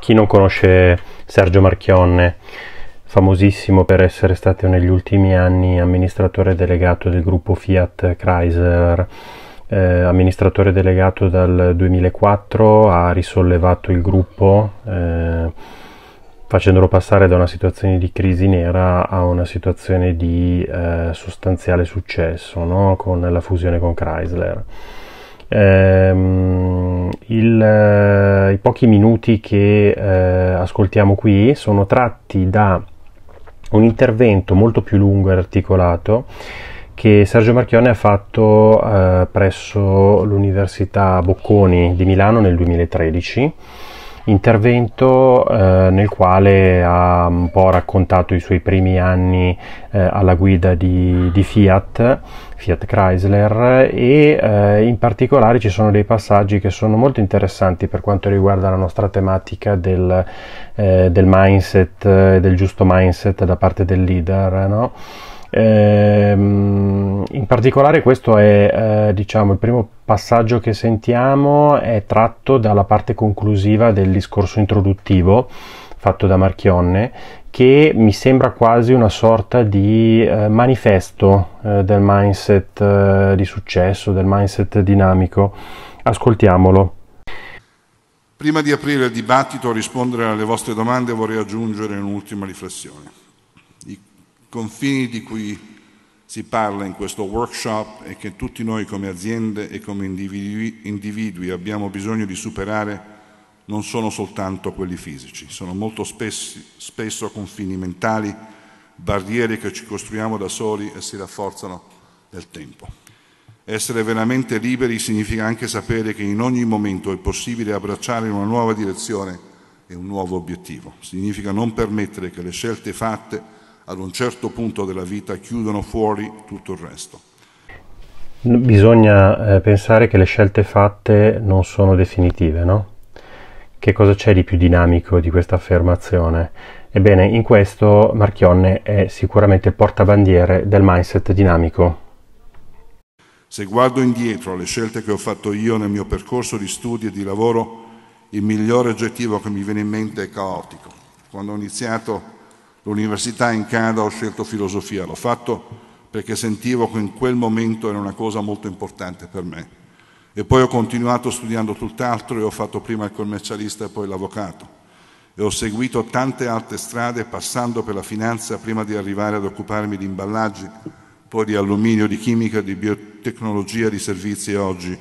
chi non conosce Sergio Marchionne, famosissimo per essere stato negli ultimi anni amministratore delegato del gruppo Fiat Chrysler, eh, amministratore delegato dal 2004, ha risollevato il gruppo eh, facendolo passare da una situazione di crisi nera a una situazione di eh, sostanziale successo no? con la fusione con Chrysler. Ehm, il, eh, i pochi minuti che eh, ascoltiamo qui sono tratti da un intervento molto più lungo e articolato che Sergio Marchione ha fatto eh, presso l'Università Bocconi di Milano nel 2013 intervento eh, nel quale ha un po' raccontato i suoi primi anni eh, alla guida di, di Fiat Fiat Chrysler e eh, in particolare ci sono dei passaggi che sono molto interessanti per quanto riguarda la nostra tematica del, eh, del mindset, eh, del giusto mindset da parte del leader. No? Ehm, in particolare questo è eh, diciamo, il primo passaggio che sentiamo, è tratto dalla parte conclusiva del discorso introduttivo fatto da Marchionne che mi sembra quasi una sorta di eh, manifesto eh, del mindset eh, di successo, del mindset dinamico. Ascoltiamolo. Prima di aprire il dibattito a rispondere alle vostre domande vorrei aggiungere un'ultima riflessione. I confini di cui si parla in questo workshop e che tutti noi come aziende e come individui, individui abbiamo bisogno di superare non sono soltanto quelli fisici, sono molto spessi, spesso confini mentali, barriere che ci costruiamo da soli e si rafforzano nel tempo. Essere veramente liberi significa anche sapere che in ogni momento è possibile abbracciare una nuova direzione e un nuovo obiettivo. Significa non permettere che le scelte fatte ad un certo punto della vita chiudano fuori tutto il resto. Bisogna eh, pensare che le scelte fatte non sono definitive, no? Che cosa c'è di più dinamico di questa affermazione? Ebbene, in questo Marchionne è sicuramente il portabandiere del mindset dinamico. Se guardo indietro alle scelte che ho fatto io nel mio percorso di studi e di lavoro, il migliore aggettivo che mi viene in mente è caotico. Quando ho iniziato l'università in Canada ho scelto filosofia, l'ho fatto perché sentivo che in quel momento era una cosa molto importante per me. E poi ho continuato studiando tutt'altro e ho fatto prima il commercialista e poi l'avvocato. E ho seguito tante altre strade passando per la finanza prima di arrivare ad occuparmi di imballaggi, poi di alluminio, di chimica, di biotecnologia, di servizi e oggi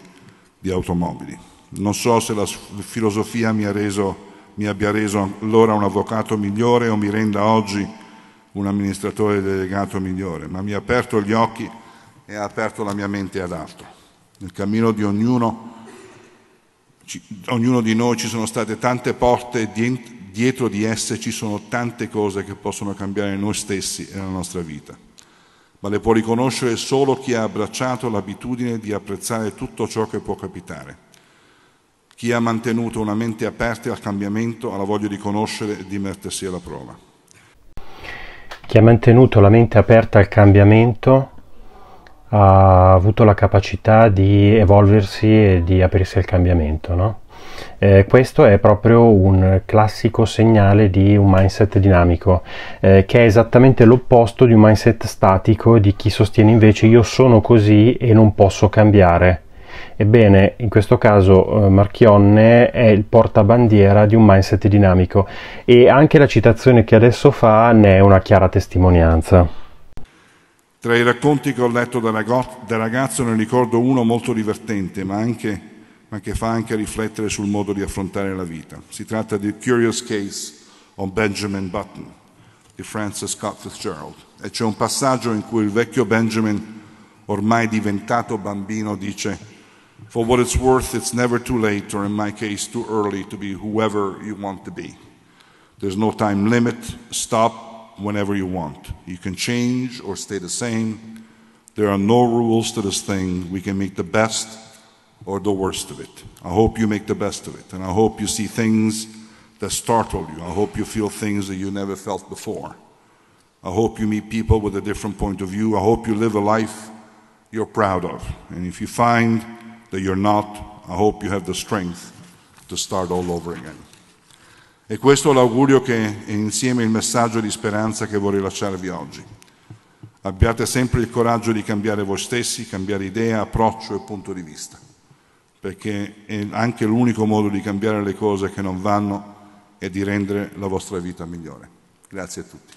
di automobili. Non so se la filosofia mi, reso, mi abbia reso allora un avvocato migliore o mi renda oggi un amministratore delegato migliore, ma mi ha aperto gli occhi e ha aperto la mia mente ad altro. Nel cammino di ognuno, ci, ognuno di noi ci sono state tante porte e dietro di esse ci sono tante cose che possono cambiare noi stessi e la nostra vita. Ma le può riconoscere solo chi ha abbracciato l'abitudine di apprezzare tutto ciò che può capitare. Chi ha mantenuto una mente aperta al cambiamento ha la voglia di conoscere e di mettersi alla prova. Chi ha mantenuto la mente aperta al cambiamento ha avuto la capacità di evolversi e di aprirsi al cambiamento. No? Eh, questo è proprio un classico segnale di un mindset dinamico, eh, che è esattamente l'opposto di un mindset statico di chi sostiene invece io sono così e non posso cambiare. Ebbene, in questo caso eh, Marchionne è il portabandiera di un mindset dinamico e anche la citazione che adesso fa ne è una chiara testimonianza. Tra i racconti che ho letto da, ragazzo ne ricordo uno molto divertente, ma, anche, ma che fa anche riflettere sul modo di affrontare la vita. Si tratta di Curious Case on Benjamin Button di Francis Scott Fitzgerald. E c'è un passaggio in cui il vecchio Benjamin, ormai diventato bambino, dice For what it's worth, it's never too late, or in my case, too early to be whoever you want to be. There's no time limit. Stop whenever you want. You can change or stay the same. There are no rules to this thing. We can make the best or the worst of it. I hope you make the best of it. And I hope you see things that startle you. I hope you feel things that you never felt before. I hope you meet people with a different point of view. I hope you live a life you're proud of. And if you find that you're not, I hope you have the strength to start all over again. E questo è l'augurio che è insieme il messaggio di speranza che vorrei lasciarvi oggi. Abbiate sempre il coraggio di cambiare voi stessi, cambiare idea, approccio e punto di vista, perché è anche l'unico modo di cambiare le cose che non vanno e di rendere la vostra vita migliore. Grazie a tutti.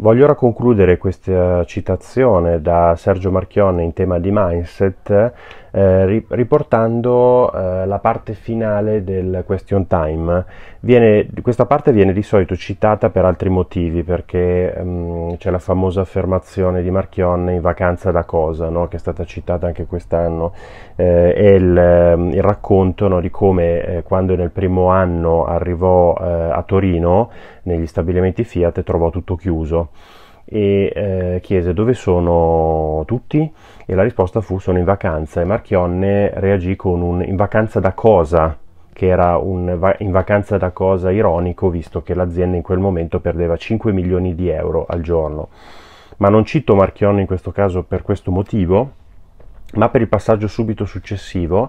Voglio ora concludere questa citazione da Sergio Marchione in tema di mindset eh, riportando eh, la parte finale del question time. Viene, questa parte viene di solito citata per altri motivi, perché mh, mm, c'è la famosa affermazione di Marchionne in vacanza da cosa, no? che è stata citata anche quest'anno, eh, è il, mm, il racconto no, di come eh, quando nel primo anno arrivò eh, a Torino negli stabilimenti Fiat trovò tutto chiuso e eh, chiese dove sono tutti e la risposta fu sono in vacanza e Marchionne reagì con un in vacanza da cosa che era un va- in vacanza da cosa ironico visto che l'azienda in quel momento perdeva 5 milioni di euro al giorno ma non cito Marchionne in questo caso per questo motivo ma per il passaggio subito successivo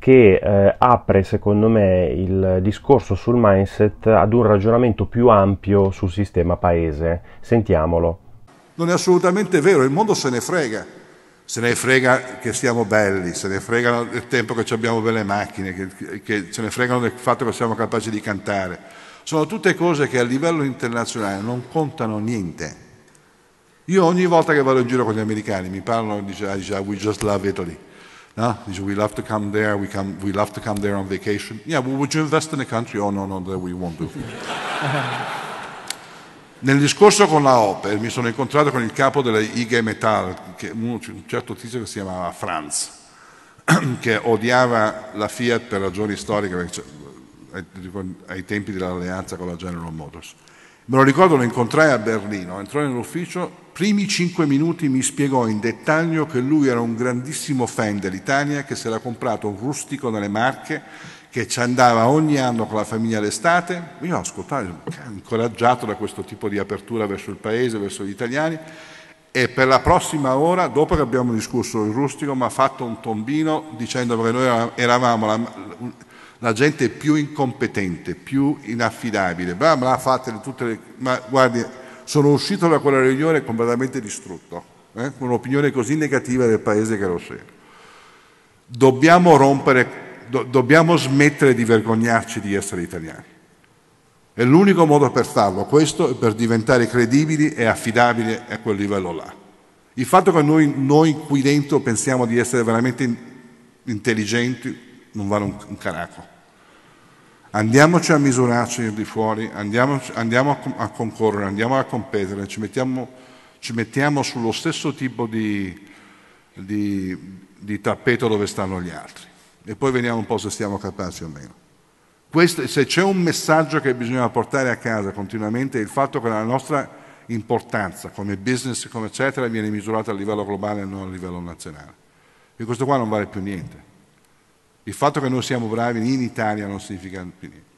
che eh, apre secondo me il discorso sul mindset ad un ragionamento più ampio sul sistema paese. Sentiamolo. Non è assolutamente vero, il mondo se ne frega. Se ne frega che siamo belli, se ne frega del tempo che abbiamo belle macchine, che, che se ne fregano del fatto che siamo capaci di cantare. Sono tutte cose che a livello internazionale non contano niente. Io ogni volta che vado in giro con gli americani mi parlano e dice, ah, dice, ah, we just love Italy Uh, we love to come there. We, come, we love to come there on vacation. Yeah, well, would you invest in a country? Oh, no, no, we won't do. Nel discorso con la Opel mi sono incontrato con il capo della IG Metal, un certo tizio che si chiamava Franz, che odiava la Fiat per ragioni storiche, cioè, ai tempi dell'alleanza con la General Motors. Me lo ricordo, lo incontrai a Berlino, entrò nell'ufficio, primi cinque minuti mi spiegò in dettaglio che lui era un grandissimo fan dell'Italia, che si era comprato un rustico nelle Marche, che ci andava ogni anno con la famiglia all'estate. Io ho ascoltato, incoraggiato da questo tipo di apertura verso il paese, verso gli italiani, e per la prossima ora, dopo che abbiamo discusso il rustico, mi ha fatto un tombino dicendo che noi eravamo la, la gente più incompetente, più inaffidabile, bla bla, fatele tutte le... Ma guardi, sono uscito da quella riunione completamente distrutto, eh? con un'opinione così negativa del paese che lo sento. Dobbiamo rompere, do, dobbiamo smettere di vergognarci di essere italiani. È l'unico modo per farlo, questo è per diventare credibili e affidabili a quel livello là. Il fatto che noi, noi qui dentro pensiamo di essere veramente intelligenti, non vale un, un caraco. Andiamoci a misurarci di fuori, andiamo, andiamo a, a, concorrere, andiamo a competere, ci mettiamo, ci mettiamo sullo stesso tipo di, di, di tappeto dove stanno gli altri e poi vediamo un po' se siamo capaci o meno. Questo, se c'è un messaggio che bisogna portare a casa continuamente è il fatto che la nostra importanza come business, come eccetera, viene misurata a livello globale e non a livello nazionale. E questo qua non vale più niente. Il fatto che non siamo bravi in Italia non significa niente.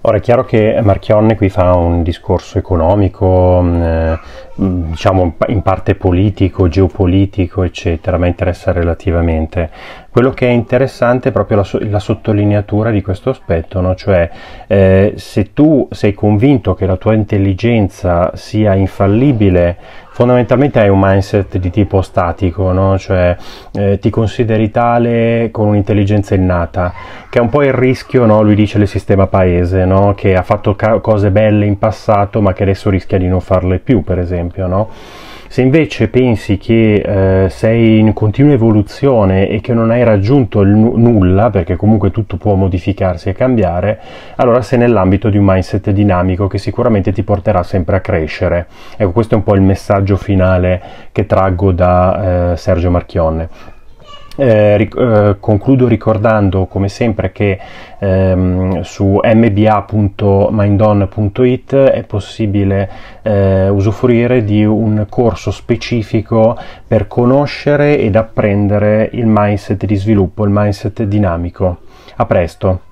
Ora è chiaro che Marchionne qui fa un discorso economico, mm, eh, diciamo in parte politico, geopolitico, eccetera, ma interessa relativamente. Quello che è interessante è proprio la, la sottolineatura di questo aspetto, no? cioè eh, se tu sei convinto che la tua intelligenza sia infallibile, fondamentalmente hai un mindset di tipo statico, no? cioè eh, ti consideri tale con un'intelligenza innata, che è un po' il rischio, no? lui dice del sistema paese, no? che ha fatto ca- cose belle in passato ma che adesso rischia di non farle più, per esempio. Se invece pensi che eh, sei in continua evoluzione e che non hai raggiunto n- nulla, perché comunque tutto può modificarsi e cambiare, allora sei nell'ambito di un mindset dinamico che sicuramente ti porterà sempre a crescere. Ecco, questo è un po' il messaggio finale che traggo da eh, Sergio Marchionne. Eh, ric- eh, concludo ricordando come sempre che ehm, su mba.mindon.it è possibile eh, usufruire di un corso specifico per conoscere ed apprendere il mindset di sviluppo, il mindset dinamico. A presto!